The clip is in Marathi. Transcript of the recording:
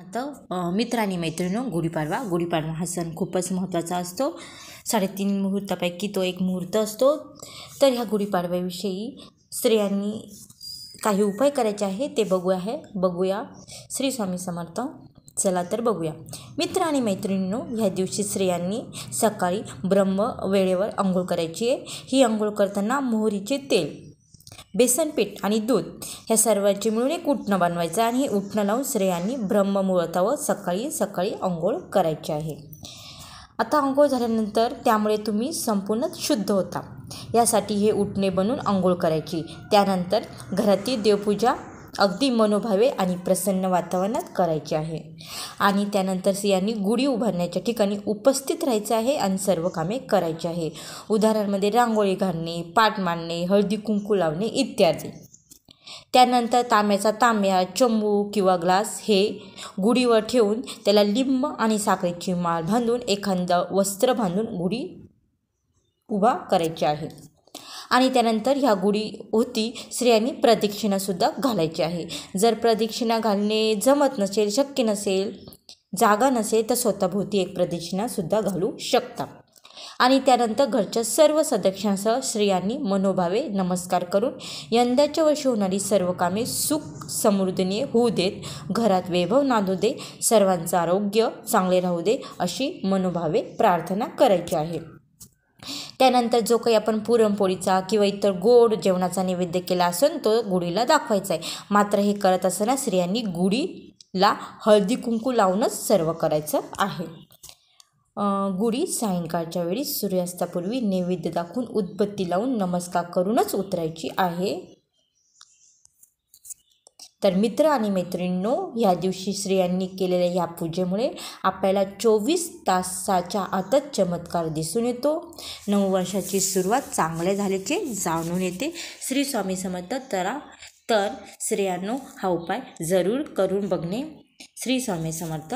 आता मित्र आणि मैत्रिणी गुढीपाडवा गुढीपाडवा हा सण खूपच महत्त्वाचा असतो साडेतीन मुहूर्तापैकी तो एक मुहूर्त असतो तर ह्या गुढीपाडव्याविषयी स्त्रियांनी काही उपाय करायचे आहे ते बघू आहे बघूया श्री स्वामी समर्थ चला तर बघूया मित्र आणि मैत्रिणींनो ह्या दिवशी स्त्रियांनी सकाळी ब्रह्म वेळेवर आंघोळ करायची आहे ही अंघोळ करताना मोहरीचे तेल बेसनपीठ आणि दूध ह्या सर्वांची मिळून एक उठणं बनवायचं आणि हे उठणं लावून स्त्रियांनी ब्रह्ममुहूर्तावर सकाळी सकाळी अंघोळ करायची आहे आता अंघोळ झाल्यानंतर त्यामुळे तुम्ही संपूर्ण शुद्ध होता यासाठी हे उठणे बनवून अंघोळ करायची त्यानंतर घरातील देवपूजा अगदी मनोभावे आणि प्रसन्न वातावरणात करायचे आहे आणि त्यानंतर स्त्रियांनी गुढी उभारण्याच्या ठिकाणी उपस्थित राहायचं आहे आणि सर्व कामे करायची आहे उदाहरणामध्ये रांगोळी घालणे पाट मांडणे हळदी कुंकू लावणे इत्यादी त्यानंतर तांब्याचा तांब्या चंबू किंवा ग्लास हे गुढीवर ठेवून त्याला लिंब आणि साखरेची माळ बांधून एखादं वस्त्र बांधून गुढी उभा करायची आहे आणि त्यानंतर ह्या गुढी होती स्त्रियांनी प्रदक्षिणासुद्धा घालायची आहे जर प्रदक्षिणा घालणे जमत नसेल शक्य नसेल जागा नसेल तर स्वतःभोवती एक प्रदक्षिणासुद्धा घालू शकता आणि त्यानंतर घरच्या सर्व सदस्यांसह स्त्रियांनी मनोभावे नमस्कार करून यंदाच्या वर्षी होणारी सर्व कामे सुख समृद्धीने होऊ देत घरात वैभव नांदू दे सर्वांचं आरोग्य चांगले राहू दे अशी मनोभावे प्रार्थना करायची आहे त्यानंतर जो काही आपण पुरणपोळीचा किंवा इतर गोड जेवणाचा नैवेद्य केला असेल तो गुढीला दाखवायचा आहे मात्र हे करत असताना स्त्रियांनी गुढीला हळदी कुंकू लावूनच सर्व करायचं आहे गुढी सायंकाळच्या वेळी सूर्यास्तापूर्वी नैवेद्य दाखवून उदबत्ती लावून नमस्कार करूनच उतरायची आहे तर मित्र आणि मैत्रिणींनो या दिवशी स्त्रियांनी केलेल्या या पूजेमुळे आपल्याला चोवीस तासाच्या आतच चमत्कार दिसून येतो वर्षाची सुरुवात चांगले झाल्याचे जाणून येते श्री स्वामी समर्थ तरा तर स्त्रियांनो हा उपाय जरूर करून बघणे श्री स्वामी समर्थ